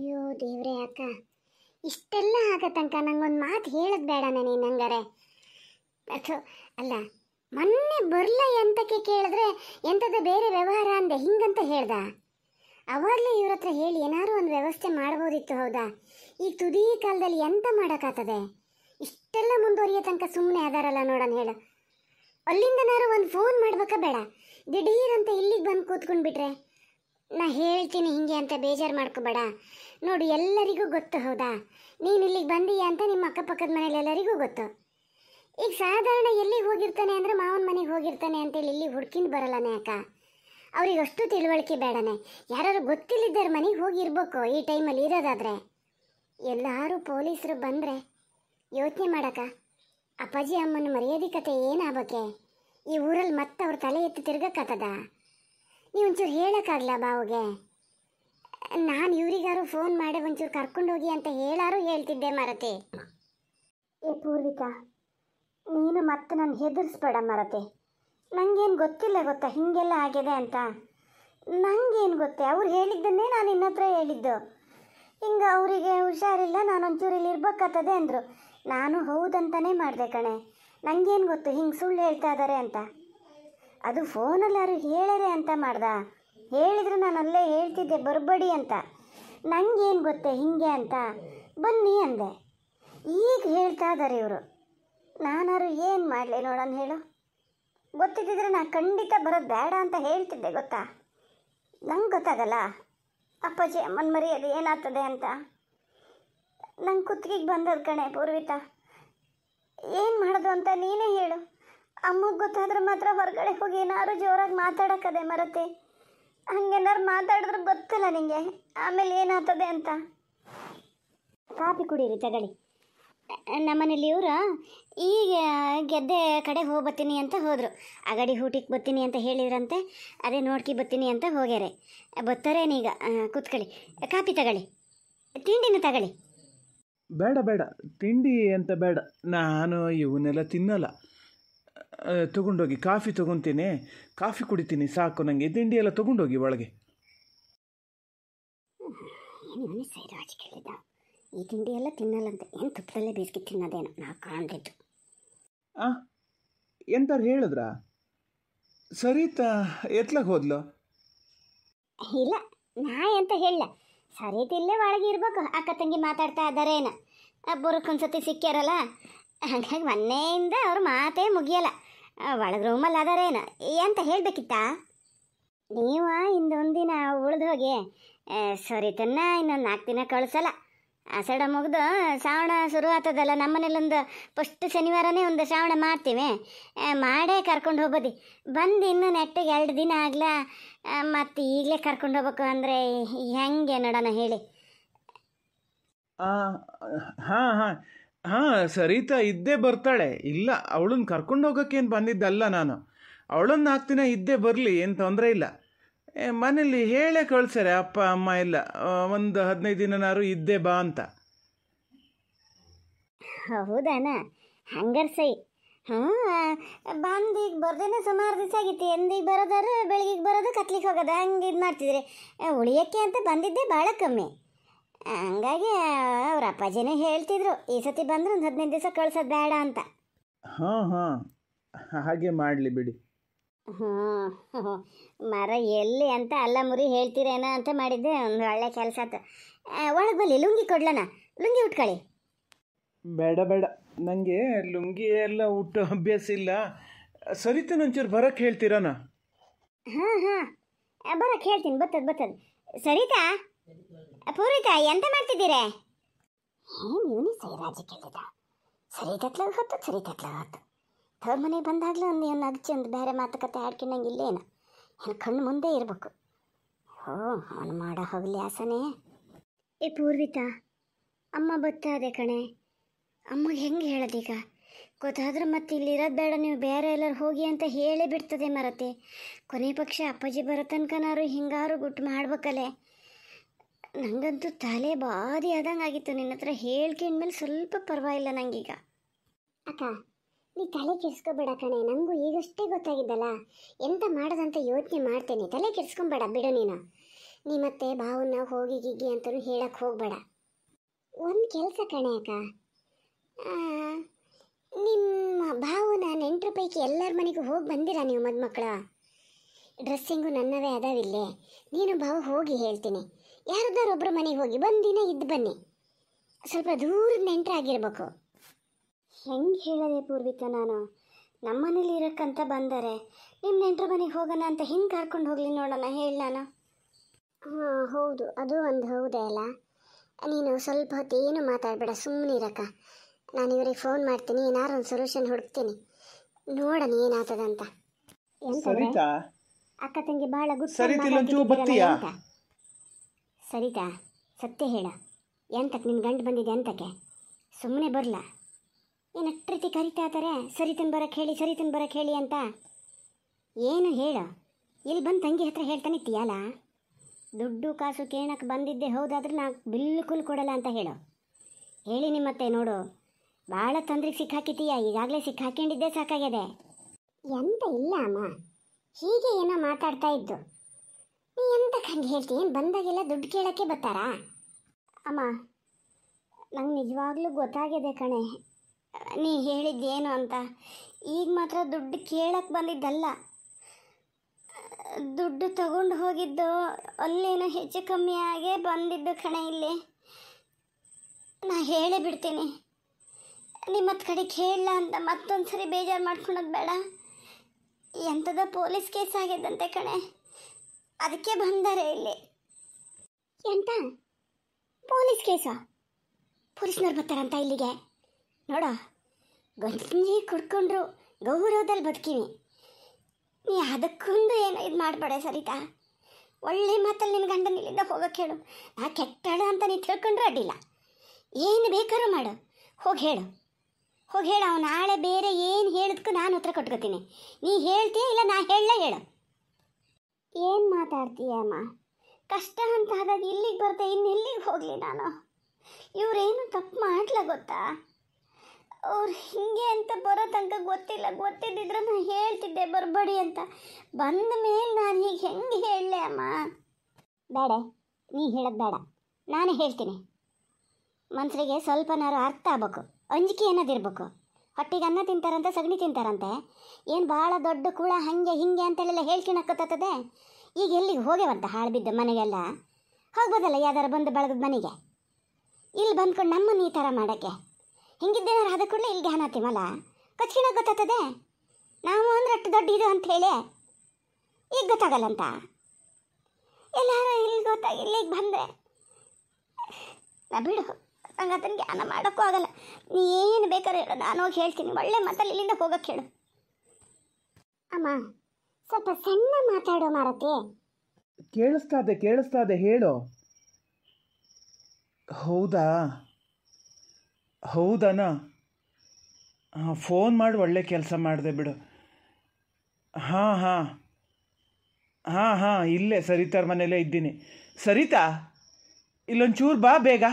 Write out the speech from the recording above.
ಅಯ್ಯೋ ದೇವ್ರೆ ಅಕ್ಕ ಇಷ್ಟೆಲ್ಲ ಆಗ ತನಕ ನಂಗೊಂದು ಮಾತು ಹೇಳೋದು ಬೇಡ ನಾನು ಇನ್ನಂಗಾರೆ ಅಲ್ಲ ಮೊನ್ನೆ ಬರಲ ಎಂತಕ್ಕೆ ಕೇಳಿದ್ರೆ ಎಂಥದ್ದು ಬೇರೆ ವ್ಯವಹಾರ ಅಂದೆ ಹಿಂಗಂತ ಹೇಳ್ದ ಅವಾಗಲೇ ಇವ್ರ ಹತ್ರ ಹೇಳಿ ಏನಾದ್ರು ಒಂದು ವ್ಯವಸ್ಥೆ ಮಾಡ್ಬೋದಿತ್ತು ಹೌದಾ ಈ ತುದಿ ಕಾಲದಲ್ಲಿ ಎಂತ ಮಾಡೋಕ್ಕಾಗ್ತದೆ ಇಷ್ಟೆಲ್ಲ ಮುಂದುವರಿಯೋ ತನಕ ಸುಮ್ಮನೆ ಅದಾರಲ್ಲ ನೋಡೋಣ ಹೇಳು ಅಲ್ಲಿಂದನಾರು ಒಂದು ಫೋನ್ ಮಾಡ್ಬೇಕಾ ಬೇಡ ದಿಢೀರಂತ ಇಲ್ಲಿಗೆ ಬಂದು ಕೂತ್ಕೊಂಡ್ಬಿಟ್ರೆ ನಾ ಹೇಳ್ತೀನಿ ಹಿಂಗೆ ಅಂತ ಬೇಜಾರು ಮಾಡ್ಕೋಬೇಡ ನೋಡಿ ಎಲ್ಲರಿಗೂ ಗೊತ್ತು ಹೌದಾ ನೀನು ಇಲ್ಲಿಗೆ ಬಂದೀಯ ಅಂತ ನಿಮ್ಮ ಅಕ್ಕಪಕ್ಕದ ಮನೇಲಿ ಎಲ್ಲರಿಗೂ ಗೊತ್ತು ಈಗ ಸಾಧಾರಣ ಎಲ್ಲಿಗೆ ಹೋಗಿರ್ತಾನೆ ಅಂದರೆ ಮಾವನ ಮನೆಗೆ ಹೋಗಿರ್ತಾನೆ ಅಂತೇಳಿ ಇಲ್ಲಿ ಹುಡ್ಕಿಂದು ಬರಲ್ಲನೇ ಅಕ್ಕ ಅವ್ರಿಗೆ ಅಷ್ಟು ತಿಳುವಳಿಕೆ ಬೇಡನೆ ಯಾರು ಗೊತ್ತಿಲ್ಲದ್ದರ ಮನೆಗೆ ಹೋಗಿರ್ಬೇಕು ಈ ಟೈಮಲ್ಲಿ ಇರೋದಾದರೆ ಎಲ್ಲರೂ ಪೊಲೀಸರು ಬಂದರೆ ಯೋಚನೆ ಮಾಡಕ್ಕ ಅಪ್ಪಾಜಿ ಅಮ್ಮನ ಮರ್ಯಾದೆ ಕತೆ ಏನಾಗಕ್ಕೆ ಈ ಊರಲ್ಲಿ ಮತ್ತೆ ಅವ್ರ ತಲೆ ಎತ್ತಿ ತಿರ್ಗಕ್ಕತ್ತದ ನೀವು ಒಂಚೂರು ಹೇಳೋಕ್ಕಾಗಲ್ಲ ಬಾವುಗೆ ನಾನು ಇವರಿಗಾರು ಫೋನ್ ಮಾಡಿ ಒಂಚೂರು ಹೋಗಿ ಅಂತ ಹೇಳಾರು ಹೇಳ್ತಿದ್ದೆ ಮರತೆ ಏ ಪೂರ್ವಿಕಾ ನೀನು ಮತ್ತೆ ನಾನು ಹೆದರಿಸ್ಬೇಡ ಮರತೆ ನನಗೇನು ಗೊತ್ತಿಲ್ಲ ಗೊತ್ತಾ ಹೀಗೆಲ್ಲ ಆಗಿದೆ ಅಂತ ನನಗೇನು ಗೊತ್ತೆ ಅವ್ರು ಹೇಳಿದ್ದನ್ನೇ ನಾನು ಇನ್ನತ್ರ ಹೇಳಿದ್ದು ಹಿಂಗೆ ಅವರಿಗೆ ಹುಷಾರಿಲ್ಲ ನಾನು ಒಂಚೂರು ಇಲ್ಲಿ ಇರ್ಬೇಕಾಗ್ತದೆ ಅಂದರು ನಾನು ಹೌದಂತಲೇ ಮಾಡಿದೆ ಕಣೆ ನನಗೇನು ಗೊತ್ತು ಹಿಂಗೆ ಸುಳ್ಳು ಹೇಳ್ತಾ ಇದ್ದಾರೆ ಅಂತ ಅದು ಫೋನಲ್ಲಿ ಯಾರು ಹೇಳರೆ ಅಂತ ಮಾಡ್ದಾ ಹೇಳಿದ್ರೆ ನಾನು ಅಲ್ಲೇ ಹೇಳ್ತಿದ್ದೆ ಬರಬೇಡಿ ಅಂತ ನನಗೇನು ಗೊತ್ತೆ ಹಿಂಗೆ ಅಂತ ಬನ್ನಿ ಅಂದೆ ಈಗ ಹೇಳ್ತಾ ಇದ್ದಾರೆ ಇವರು ನಾನಾರು ಏನು ಮಾಡಲಿ ನೋಡೋಣ ಹೇಳು ಗೊತ್ತಿದ್ದಿದ್ರೆ ನಾನು ಖಂಡಿತ ಬರೋದು ಬೇಡ ಅಂತ ಹೇಳ್ತಿದ್ದೆ ಗೊತ್ತಾ ನಂಗೆ ಗೊತ್ತಾಗಲ್ಲ ಅಪ್ಪಾಜಿ ಅಮ್ಮನ ಮರಿಯೋದು ಏನಾಗ್ತದೆ ಅಂತ ನಂಗೆ ಕುತ್ತಿಗೆಗೆ ಬಂದದ ಕಣೆ ಪೂರ್ವಿತ ಏನು ಮಾಡೋದು ಅಂತ ನೀನೇ ಹೇಳು ಅಮ್ಮಗೆ ಗೊತ್ತಾದ್ರೆ ಮಾತ್ರ ಹೊರಗಡೆ ಹೋಗಿ ಏನಾದ್ರು ಜೋರಾಗಿ ಮಾತಾಡೋಕ್ಕದೆ ಮರತೆ ಹಂಗೇನಾರು ಮಾತಾಡಿದ್ರೆ ಗೊತ್ತಲ್ಲ ನಿಂಗೆ ಆಮೇಲೆ ಏನಾಗ್ತದೆ ಅಂತ ಕಾಫಿ ಕುಡೀರಿ ತಗೊಳ್ಳಿ ನಮ್ಮನೇಲಿ ಇವರ ಈಗ ಗೆದ್ದೆ ಕಡೆ ಹೋಗಿ ಬರ್ತೀನಿ ಅಂತ ಹೋದರು ಅಗಡಿ ಊಟಕ್ಕೆ ಬರ್ತೀನಿ ಅಂತ ಹೇಳಿದ್ರಂತೆ ಅದೇ ನೋಡ್ಕಿ ಬರ್ತೀನಿ ಅಂತ ಹೋಗ್ಯಾರೆ ನೀಗ ಕೂತ್ಕೊಳ್ಳಿ ಕಾಫಿ ತಗೊಳ್ಳಿ ತಿಂಡಿನ ತಗೊಳ್ಳಿ ಬೇಡ ಬೇಡ ತಿಂಡಿ ಅಂತ ಬೇಡ ನಾನು ಇವನ್ನೆಲ್ಲ ತಿನ್ನಲ್ಲ ತೊಗೊಂಡೋಗಿ ಕಾಫಿ ತೊಗೊತೀನಿ ಕಾಫಿ ಕುಡಿತೀನಿ ಸಾಕು ನನಗೆ ತಿಂಡಿ ಎಲ್ಲ ತೊಗೊಂಡೋಗಿ ಒಳಗೆ ನನ್ನ ಸೈಡ್ ಆಚೆ ಈ ತಿಂಡಿ ಎಲ್ಲ ತಿನ್ನಲ್ಲಂತೆ ಏನು ತುಪ್ಪದಲ್ಲೇ ಬೇಯಿಸ್ಕಿ ತಿನ್ನೋದೇನು ನಾ ಕಾಣ್ದಿದ್ದು ಆ ಎಂತಾರು ಹೇಳಿದ್ರಾ ತ ಎತ್ಲಕ್ಕೆ ಹೋದ್ಲು ಇಲ್ಲ ನಾ ಎಂತ ಹೇಳಲ್ಲ ಸರಿ ಇಲ್ಲೇ ಒಳಗೆ ಇರ್ಬೇಕು ಅಕ್ಕ ತಂಗಿ ಮಾತಾಡ್ತಾ ಇದ್ದಾರೆ ಇದ್ದಾರೇನ ಬುರುಕೊಂದ್ಸತಿ ಸಿಕ್ಕ್ಯಾರಲ್ಲ ಹಾಗಾಗಿ ಮೊನ್ನೆಯಿಂದ ಅವ್ರ ಮಾತೇ ಮುಗಿಯಲ್ಲ ಒಳಗೆ ರೂಮಲ್ಲಿ ಅದಾರೇನು ಅಂತ ಹೇಳಬೇಕಿತ್ತಾ ನೀವ ಇನ್ನೊಂದು ದಿನ ಉಳಿದು ಹೋಗಿ ಸರಿತನ್ನ ಇನ್ನೊಂದು ನಾಲ್ಕು ದಿನ ಕಳಿಸಲ್ಲ ಸಡ ಮುಗಿದು ಶ್ರಾವಣ ಶುರು ಆಗ್ತದಲ್ಲ ನಮ್ಮನೇಲೊಂದು ಫಸ್ಟ್ ಶನಿವಾರನೇ ಒಂದು ಶ್ರಾವಣ ಮಾಡ್ತೀವಿ ಮಾಡೇ ಕರ್ಕೊಂಡು ಹೋಗೋದಿ ಬಂದು ಇನ್ನೂ ನೆಟ್ಟಿಗೆ ಎರಡು ದಿನ ಆಗ್ಲ ಮತ್ತು ಈಗಲೇ ಕರ್ಕೊಂಡು ಹೋಗ್ಬೇಕು ಅಂದರೆ ಹೆಂಗೆ ನೋಡೋಣ ಹೇಳಿ ಹಾಂ ಹಾಂ ಹಾಂ ಸರಿತಾ ಇದ್ದೇ ಬರ್ತಾಳೆ ಇಲ್ಲ ಅವಳನ್ನ ಕರ್ಕೊಂಡು ಹೋಗೋಕ್ಕೇನು ಬಂದಿದ್ದಲ್ಲ ನಾನು ಅವಳನ್ನ ನಾಲ್ಕು ದಿನ ಇದ್ದೇ ಬರಲಿ ಏನು ತೊಂದರೆ ಇಲ್ಲ ಮನೇಲಿ ಹೇಳೇ ಕಳಿಸ್ಯಾರೆ ಅಪ್ಪ ಅಮ್ಮ ಇಲ್ಲ ಒಂದು ಹದಿನೈದು ದಿನನಾರು ಇದ್ದೇ ಬಾ ಅಂತ ಹೌದಾನ ಹಂಗಾರ್ ಸೈ ಹಾಂ ಬಂದೀಗ ಬರ್ದೇನೆ ಸುಮಾರು ದಿವಸ ಆಗಿತ್ತು ಎಂದಿಗೆ ಬರೋದಾರು ಬೆಳಗ್ಗೆ ಬರೋದು ಕತ್ಲಿಗೆ ಹೋಗೋದು ಹಂಗೆ ಇದು ಉಳಿಯೋಕ್ಕೆ ಅಂತ ಬಂದಿದ್ದೆ ಭಾಳ ಕಮ್ಮಿ ಹಂಗಾಗಿ ಅವ್ರ ಅಪ್ಪಾಜಿನೇ ಹೇಳ್ತಿದ್ರು ಈ ಸತಿ ಬಂದ್ರೆ ಒಂದು ಹದಿನೈದು ದಿವಸ ಕಳ್ಸೋದು ಬೇಡ ಅಂತ ಹಾಂ ಹಾಂ ಹಾಗೆ ಮಾಡಲಿ ಬಿಡಿ ಹಾಂ ಮರ ಎಲ್ಲಿ ಅಂತ ಅಲ್ಲ ಮುರಿ ಹೇಳ್ತೀರೇನೋ ಅಂತ ಮಾಡಿದ್ದೆ ಒಂದು ಒಳ್ಳೆ ಕೆಲಸ ಆತ ಒಳಗೆ ಬಲ್ಲಿ ಲುಂಗಿ ಕೊಡ್ಲನ ಲುಂಗಿ ಉಟ್ಕೊಳ್ಳಿ ಬೇಡ ಬೇಡ ನನಗೆ ಲುಂಗಿ ಎಲ್ಲ ಊಟ ಅಭ್ಯಾಸ ಇಲ್ಲ ಸರಿತ ಒಂಚೂರು ಬರಕ್ಕೆ ಹೇಳ್ತೀರಾನ ಹಾಂ ಹಾಂ ಬರಕ್ಕೆ ಹೇಳ್ತೀನಿ ಬತ್ತದ ಬತ್ತದ ಸರಿತಾ ಪೂರಿತ ಎಂತ ಮಾಡ್ತಿದ್ದೀರಾ ಸರಿ ಸೈರಾಜಿ ಕೇಳಿದ ಸರಿ ಕತ್ಲಾಗ ಹೊತ್ತು ಸರಿ ಕತ್ಲಾಗ ಹೊತ್ತು ತವ್ರ ಮನೆಗೆ ಬಂದಾಗಲೂ ಒಂದು ಇವನು ಒಂದು ಬೇರೆ ಮಾತುಕತೆ ಆಡ್ಕೊಂಡಂಗೆ ಇಲ್ಲೇನು ಏನು ಕಣ್ಣು ಮುಂದೆ ಇರಬೇಕು ಓ ಅವನು ಮಾಡೋ ಹೋಗಲಿ ಆಸನೇ ಏ ಪೂರ್ವಿತಾ ಅಮ್ಮ ಬರ್ತಾ ಇದೆ ಕಣೆ ಅಮ್ಮಗೆ ಹೆಂಗೆ ಹೇಳೋದೀಗ ಗೊತ್ತಾದ್ರೆ ಮತ್ತೆ ಇಲ್ಲಿರೋದು ಬೇಡ ನೀವು ಬೇರೆ ಎಲ್ಲರೂ ಹೋಗಿ ಅಂತ ಹೇಳೇ ಬಿಡ್ತದೆ ಮರತೆ ಕೊನೆ ಪಕ್ಷ ಅಪ್ಪಾಜಿ ಬರೋ ತನಕನಾದ್ರು ಹಿಂಗಾರು ಗುಟ್ಟು ಮಾಡ್ಬೇಕಲ್ಲೇ ನನಗಂತೂ ತಲೆ ಬಾರಿ ಆದಂಗೆ ಆಗಿತ್ತು ನಿನ್ನ ಹತ್ರ ಹೇಳ್ಕೊಂಡ್ಮೇಲೆ ಸ್ವಲ್ಪ ಪರವಾಗಿಲ್ಲ ನನಗೀಗ ಅಕ್ಕ ನೀ ತಲೆ ಕೆಡ್ಸ್ಕೊಬೇಡ ಕಣೆ ನನಗೂ ಈಗಷ್ಟೇ ಗೊತ್ತಾಗಿದ್ದಲ್ಲ ಎಂತ ಮಾಡೋದಂತ ಯೋಚನೆ ಮಾಡ್ತೇನೆ ತಲೆ ಕೆಡ್ಸ್ಕೊಬೇಡ ಬಿಡು ನೀನು ನೀ ಮತ್ತೆ ಬಾವುನ ಹೋಗಿ ಗಿಗ್ಗಿ ಅಂತಲೂ ಹೇಳಕ್ಕೆ ಹೋಗಬೇಡ ಒಂದು ಕೆಲಸ ಕಣೆ ಅಕ್ಕ ನಿಮ್ಮ ಬಾವುನ ನೆಂಟರ ಪೈಕಿ ಎಲ್ಲರ ಮನೆಗೂ ಹೋಗಿ ಬಂದಿರಾ ನೀವು ಮದುಮಕ್ಕಳ ಡ್ರೆಸ್ಸಿಂಗು ನನ್ನವೇ ಅದಾವಿಲ್ಲೇ ನೀನು ಬಾವು ಹೋಗಿ ಹೇಳ್ತೀನಿ ಒಬ್ಬರ ಮನೆಗೆ ಹೋಗಿ ಬಂದಿನ ಇದ್ದು ಬನ್ನಿ ಸ್ವಲ್ಪ ದೂರದ ನೆಂಟರಾಗಿರ್ಬೇಕು ಹೆಂಗೆ ಹೇಳದೆ ಪೂರ್ವಿಕ ನಾನು ನಮ್ಮ ಮನೇಲಿ ಇರೋಕ್ಕಂತ ಬಂದರೆ ನಿಮ್ಮ ನೆಂಟರ ಮನೆಗೆ ಹೋಗೋಣ ಅಂತ ಹಿಂಗೆ ಕರ್ಕೊಂಡು ಹೋಗಲಿ ನೋಡೋಣ ಹೇಳ ನಾನು ಹಾಂ ಹೌದು ಅದು ಒಂದು ಹೌದೇ ಅಲ್ಲ ನೀನು ಸ್ವಲ್ಪ ಹೊತ್ತು ಏನು ಮಾತಾಡಬೇಡ ಸುಮ್ಮನೆ ಇರಕ್ಕ ನಾನು ಇವರಿಗೆ ಫೋನ್ ಮಾಡ್ತೀನಿ ಏನಾರು ಒಂದು ಸೊಲ್ಯೂಷನ್ ಹುಡುಕ್ತೀನಿ ನೋಡೋಣ ಏನಾಗ್ತದಂತ ಅಕ್ಕ ತಂಗಿ ಭಾಳ ಗುಡ್ ಸರಿ ಸರಿತಾ ಸತ್ಯ ಹೇಳ ಎಂತಕ್ಕೆ ನಿನ್ನ ಗಂಡು ಬಂದಿದೆ ಎಂತಕ್ಕೆ ಸುಮ್ಮನೆ ಬರಲ ಏನು ಕರಿತಾ ಇದ್ದಾರೆ ಸರಿತನ ಬರಕ್ಕೆ ಹೇಳಿ ತಂದು ಬರಕ್ಕೆ ಹೇಳಿ ಅಂತ ಏನು ಹೇಳು ಇಲ್ಲಿ ಬಂದು ತಂಗಿ ಹತ್ರ ಹೇಳ್ತಾನೆ ಇತ್ತೀಯಲ್ಲ ದುಡ್ಡು ಕಾಸು ಕೇಳಕ್ಕೆ ಬಂದಿದ್ದೆ ಹೌದಾದ್ರೆ ನಾ ಬಿಲ್ಕುಲ್ ಕೊಡಲ್ಲ ಅಂತ ಹೇಳು ಹೇಳಿ ನಿಮ್ಮತ್ತೆ ನೋಡು ಭಾಳ ತೊಂದರೆ ಸಿಕ್ಕಾಕಿತೀಯ ಈಗಾಗಲೇ ಸಿಕ್ಕಾಕೊಂಡಿದ್ದೆ ಸಾಕಾಗಿದೆ ಎಂತ ಇಲ್ಲ ಅಮ್ಮ ಹೀಗೆ ಏನೋ ಮಾತಾಡ್ತಾ ಇದ್ದು ನೀ ಎಂತ ಕಂಡು ಹೇಳ್ತೀನಿ ಬಂದಾಗೆಲ್ಲ ದುಡ್ಡು ಕೇಳೋಕ್ಕೆ ಬರ್ತಾರಾ ಅಮ್ಮ ನಂಗೆ ನಿಜವಾಗ್ಲೂ ಗೊತ್ತಾಗಿದೆ ಕಣೆ ನೀ ಹೇಳಿದ್ದೇನು ಅಂತ ಈಗ ಮಾತ್ರ ದುಡ್ಡು ಕೇಳಕ್ಕೆ ಬಂದಿದ್ದಲ್ಲ ದುಡ್ಡು ತಗೊಂಡು ಹೋಗಿದ್ದು ಅಲ್ಲೇನು ಹೆಚ್ಚು ಕಮ್ಮಿಯಾಗೇ ಬಂದಿದ್ದು ಕಣೆ ಇಲ್ಲಿ ನಾ ಹೇಳೇ ಬಿಡ್ತೀನಿ ನಿಮ್ಮ ಕಡೆ ಕೇಳಲ್ಲ ಅಂತ ಮತ್ತೊಂದು ಸರಿ ಬೇಜಾರು ಮಾಡ್ಕೊಳೋದು ಬೇಡ ಎಂಥದ ಪೊಲೀಸ್ ಕೇಸ್ ಆಗಿದ್ದಂತೆ ಕಣೆ ಅದಕ್ಕೆ ಬಂದಾರೆ ಇಲ್ಲಿ ಎಂತ ಪೊಲೀಸ್ ಕೇಸ ಪೊಲೀಸ್ನವ್ರು ಬರ್ತಾರಂತ ಇಲ್ಲಿಗೆ ನೋಡೋ ಗಂಜಿ ಕುಡ್ಕೊಂಡ್ರು ಗೌರವದಲ್ಲಿ ಬದುಕಿನಿ ನೀ ಅದಕ್ಕೊಂದು ಏನು ಇದು ಮಾಡಬೇಡ ಸರಿತಾ ಒಳ್ಳೆ ಮಾತಲ್ಲಿ ನಿನ್ನ ಗಂಡನ ಇಲ್ಲಿಂದ ಹೋಗೋಕೆ ಹೇಳು ನಾ ಕೆಟ್ಟಾಡ ಅಂತ ನೀನು ತಿಳ್ಕೊಂಡ್ರೂ ಅಡ್ಡಿಲ್ಲ ಏನು ಬೇಕಾದ್ರೂ ಮಾಡು ಹೋಗಿ ಹೇಳು ಹೋಗಿ ಹೇಳು ಅವ್ನು ನಾಳೆ ಬೇರೆ ಏನು ಹೇಳಿದ್ಕೂ ನಾನು ಉತ್ತರ ಕೊಟ್ಕೋತೀನಿ ನೀ ಹೇಳ್ತೀಯ ಇಲ್ಲ ನಾ ಹೇಳಲೇ ಹೇಳು ಏನು ಮಾತಾಡ್ತೀಯ ಅಮ್ಮ ಕಷ್ಟ ಅಂತ ಆದಾಗ ಇಲ್ಲಿಗೆ ಇನ್ನು ಇನ್ನೆಲ್ಲಿಗೆ ಹೋಗಲಿ ನಾನು ಇವರೇನು ತಪ್ಪು ಮಾಡಲ ಗೊತ್ತಾ ಅವ್ರು ಹೀಗೆ ಅಂತ ಬರೋ ತನಕ ಗೊತ್ತಿಲ್ಲ ಗೊತ್ತಿದ್ದಿದ್ರೆ ನಾನು ಹೇಳ್ತಿದ್ದೆ ಬರಬೇಡಿ ಅಂತ ಬಂದ ಮೇಲೆ ನಾನು ಈಗ ಹೆಂಗೆ ಹೇಳಲೆ ಅಮ್ಮ ಬೇಡ ನೀ ಹೇಳೋದು ಬೇಡ ನಾನೇ ಹೇಳ್ತೀನಿ ಮನ್ಸರಿಗೆ ಸ್ವಲ್ಪನಾರು ಅರ್ಥ ಆಗ್ಬೇಕು ಅಂಜಿಕೆ ಅನ್ನೋದಿರ್ಬೇಕು ಹೊಟ್ಟಿಗೆ ಅನ್ನ ತಿಂತಾರಂತೆ ಸಗಣಿ ತಿಂತಾರಂತೆ ಏನು ಭಾಳ ದೊಡ್ಡ ಕುಳ ಹಂಗೆ ಹಿಂಗೆ ಅಂತೇಳೆಲ್ಲ ಗೊತ್ತಾಗ್ತದೆ ಈಗ ಎಲ್ಲಿಗೆ ಹೋಗ್ಯವಂತ ಹಾಳು ಬಿದ್ದ ಮನೆಗೆಲ್ಲ ಹೋಗ್ಬೋದಲ್ಲ ಯಾವ್ದಾರು ಬಂದು ಬಳಗದ ಮನೆಗೆ ಇಲ್ಲಿ ಬಂದ್ಕೊಂಡು ನಮ್ಮನ್ನು ಈ ಥರ ಮಾಡೋಕ್ಕೆ ಹಿಂಗಿದ್ದೇನಾರು ಅದಕ್ಕೆ ಕೂಡಲೇ ಇಲ್ಲಿಗೆ ತಿಮ್ಮಲ್ಲ ಕಚ್ಚಿನ ಗೊತ್ತಾಗ್ತದೆ ನಾವು ಅಂದ್ರೆ ಅಷ್ಟು ದೊಡ್ಡ ಇದು ಅಂತ ಹೇಳಿ ಈಗ ಗೊತ್ತಾಗಲ್ಲಂತ ಎಲ್ಲಾರು ಇಲ್ಲಿ ಗೊತ್ತಾಗ ಇಲ್ಲಿಗೆ ಬಂದರೆ ನಾ ಬಿಡು ನಂಗೆ ಅದನ್ನು ಜ್ಞಾನ ಮಾಡೋಕ್ಕೂ ಆಗಲ್ಲ ನೀ ಏನು ಬೇಕಾದ್ರೆ ಹೇಳು ನಾನು ಹೋಗಿ ಹೇಳ್ತೀನಿ ಒಳ್ಳೆ ಮಾತಲ್ಲಿ ಇಲ್ಲಿಂದ ಹೋಗಕ್ಕೆ ಹೇಳು ಅಮ್ಮ ಸ್ವಲ್ಪ ಸಣ್ಣ ಮಾತಾಡೋ ಮಾರತಿ ಕೇಳಿಸ್ತಾ ಇದೆ ಕೇಳಿಸ್ತಾ ಇದೆ ಹೇಳು ಹೌದಾ ಹೌದನಾ ಫೋನ್ ಮಾಡಿ ಒಳ್ಳೆ ಕೆಲಸ ಮಾಡಿದೆ ಬಿಡು ಹಾಂ ಹಾಂ ಹಾಂ ಹಾಂ ಇಲ್ಲೇ ಸರಿತಾರ ಮನೇಲೇ ಇದ್ದೀನಿ ಸರಿತಾ ಇಲ್ಲೊಂಚೂರು ಬಾ ಬೇಗ